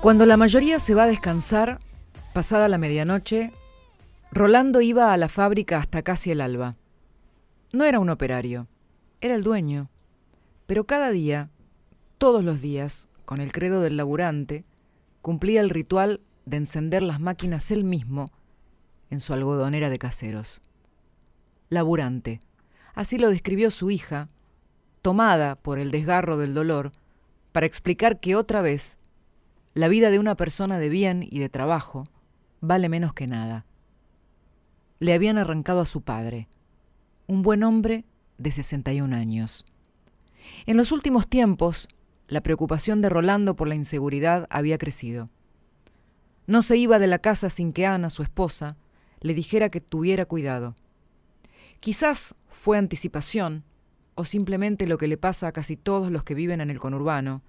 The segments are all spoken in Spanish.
Cuando la mayoría se va a descansar, pasada la medianoche, Rolando iba a la fábrica hasta casi el alba. No era un operario, era el dueño. Pero cada día, todos los días, con el credo del laburante, cumplía el ritual de encender las máquinas él mismo en su algodonera de caseros. Laburante. Así lo describió su hija, tomada por el desgarro del dolor, para explicar que otra vez la vida de una persona de bien y de trabajo vale menos que nada. Le habían arrancado a su padre, un buen hombre de 61 años. En los últimos tiempos, la preocupación de Rolando por la inseguridad había crecido. No se iba de la casa sin que Ana, su esposa, le dijera que tuviera cuidado. Quizás fue anticipación, o simplemente lo que le pasa a casi todos los que viven en el conurbano,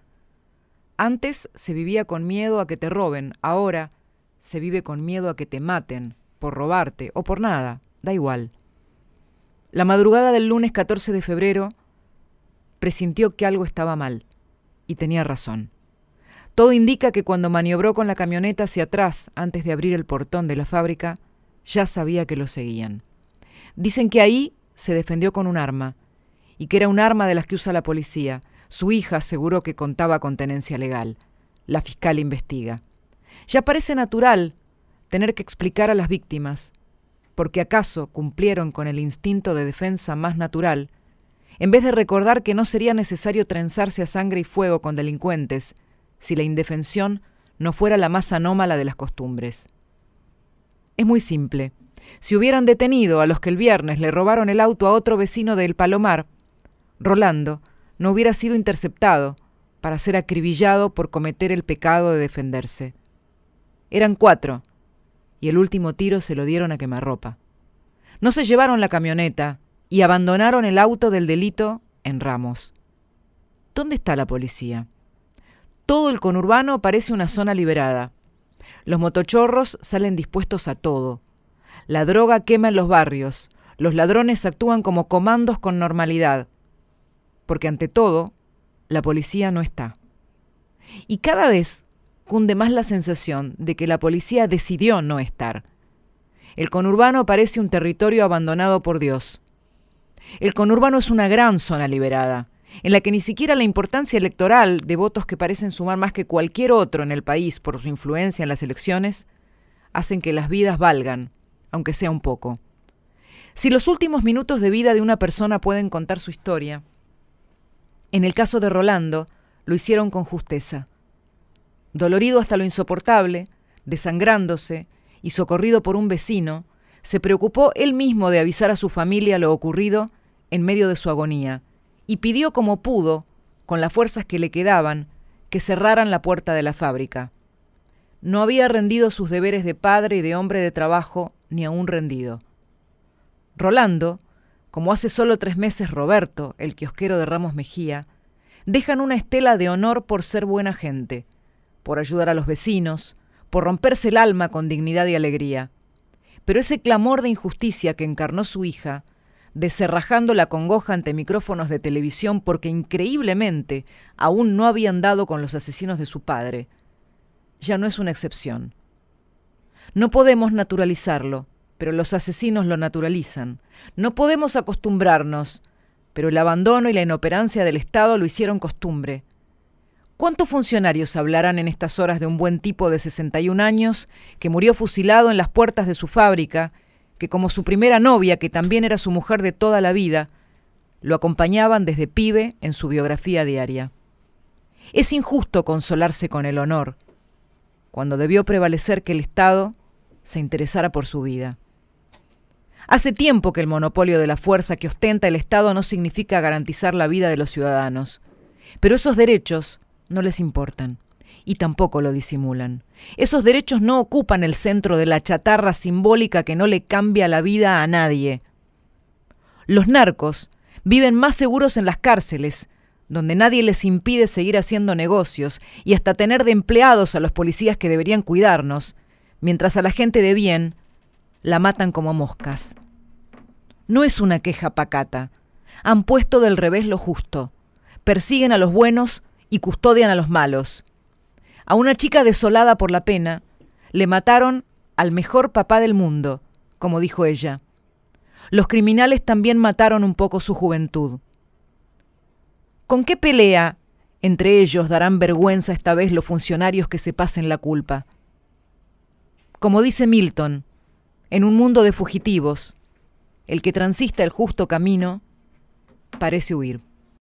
antes se vivía con miedo a que te roben, ahora se vive con miedo a que te maten, por robarte o por nada, da igual. La madrugada del lunes 14 de febrero presintió que algo estaba mal, y tenía razón. Todo indica que cuando maniobró con la camioneta hacia atrás antes de abrir el portón de la fábrica, ya sabía que lo seguían. Dicen que ahí se defendió con un arma, y que era un arma de las que usa la policía, su hija aseguró que contaba con tenencia legal. La fiscal investiga. Ya parece natural tener que explicar a las víctimas, porque acaso cumplieron con el instinto de defensa más natural, en vez de recordar que no sería necesario trenzarse a sangre y fuego con delincuentes si la indefensión no fuera la más anómala de las costumbres. Es muy simple. Si hubieran detenido a los que el viernes le robaron el auto a otro vecino del Palomar, Rolando no hubiera sido interceptado para ser acribillado por cometer el pecado de defenderse. Eran cuatro, y el último tiro se lo dieron a quemarropa. No se llevaron la camioneta y abandonaron el auto del delito en Ramos. ¿Dónde está la policía? Todo el conurbano parece una zona liberada. Los motochorros salen dispuestos a todo. La droga quema en los barrios. Los ladrones actúan como comandos con normalidad porque ante todo, la policía no está. Y cada vez cunde más la sensación de que la policía decidió no estar. El conurbano parece un territorio abandonado por Dios. El conurbano es una gran zona liberada, en la que ni siquiera la importancia electoral de votos que parecen sumar más que cualquier otro en el país por su influencia en las elecciones, hacen que las vidas valgan, aunque sea un poco. Si los últimos minutos de vida de una persona pueden contar su historia, en el caso de Rolando, lo hicieron con justeza. Dolorido hasta lo insoportable, desangrándose y socorrido por un vecino, se preocupó él mismo de avisar a su familia lo ocurrido en medio de su agonía y pidió como pudo, con las fuerzas que le quedaban, que cerraran la puerta de la fábrica. No había rendido sus deberes de padre y de hombre de trabajo ni aún rendido. Rolando, como hace solo tres meses Roberto, el quiosquero de Ramos Mejía, dejan una estela de honor por ser buena gente, por ayudar a los vecinos, por romperse el alma con dignidad y alegría. Pero ese clamor de injusticia que encarnó su hija, deserrajando la congoja ante micrófonos de televisión porque increíblemente aún no habían dado con los asesinos de su padre, ya no es una excepción. No podemos naturalizarlo, pero los asesinos lo naturalizan. No podemos acostumbrarnos, pero el abandono y la inoperancia del Estado lo hicieron costumbre. ¿Cuántos funcionarios hablarán en estas horas de un buen tipo de 61 años que murió fusilado en las puertas de su fábrica, que como su primera novia, que también era su mujer de toda la vida, lo acompañaban desde pibe en su biografía diaria? Es injusto consolarse con el honor, cuando debió prevalecer que el Estado se interesara por su vida. Hace tiempo que el monopolio de la fuerza que ostenta el Estado no significa garantizar la vida de los ciudadanos. Pero esos derechos no les importan y tampoco lo disimulan. Esos derechos no ocupan el centro de la chatarra simbólica que no le cambia la vida a nadie. Los narcos viven más seguros en las cárceles, donde nadie les impide seguir haciendo negocios y hasta tener de empleados a los policías que deberían cuidarnos, mientras a la gente de bien la matan como moscas. No es una queja pacata. Han puesto del revés lo justo. Persiguen a los buenos y custodian a los malos. A una chica desolada por la pena, le mataron al mejor papá del mundo, como dijo ella. Los criminales también mataron un poco su juventud. ¿Con qué pelea entre ellos darán vergüenza esta vez los funcionarios que se pasen la culpa? Como dice Milton, en un mundo de fugitivos, el que transista el justo camino parece huir.